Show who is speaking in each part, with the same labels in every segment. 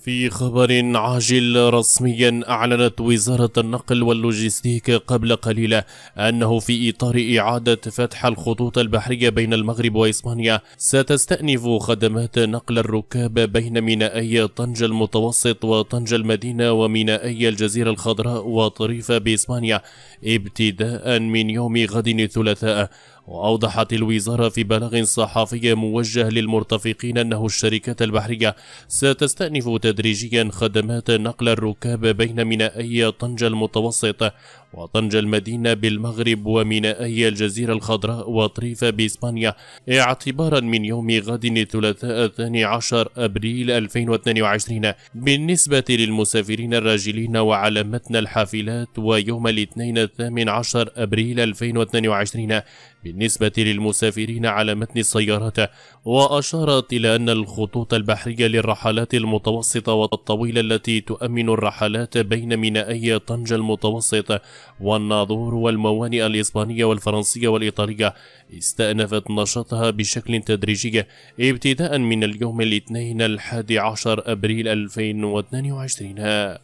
Speaker 1: في خبر عاجل رسميا أعلنت وزارة النقل واللوجستيك قبل قليلة أنه في إطار إعادة فتح الخطوط البحرية بين المغرب وإسبانيا ستستأنف خدمات نقل الركاب بين مينائي طنجة المتوسط وطنجة المدينة ومينائي الجزيرة الخضراء وطريفة بإسبانيا ابتداء من يوم غد الثلاثاء وأوضحت الوزارة في بلاغ صحفي موجه للمرتفقين أنه الشركات البحرية ستستأنف تدريجيا خدمات نقل الركاب بين مينائي طنجة المتوسط وطنجة المدينة بالمغرب ومينائي الجزيرة الخضراء وطريفة بإسبانيا اعتبارا من يوم غد الثلاثاء الثاني عشر أبريل 2022 بالنسبة للمسافرين الراجلين وعلى متن الحافلات ويوم الاثنين الثامن عشر أبريل 2022 بالنسبة للمسافرين على متن السيارات وأشارت إلى أن الخطوط البحرية للرحلات المتوسطة والطويلة التي تؤمن الرحلات بين مينائي طنجة المتوسط والناظور والموانئ الإسبانية والفرنسية والإيطالية استأنفت نشاطها بشكل تدريجي ابتداء من اليوم الاثنين الحادي عشر أبريل 2022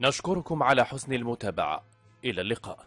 Speaker 1: نشكركم على حسن المتابعة إلى اللقاء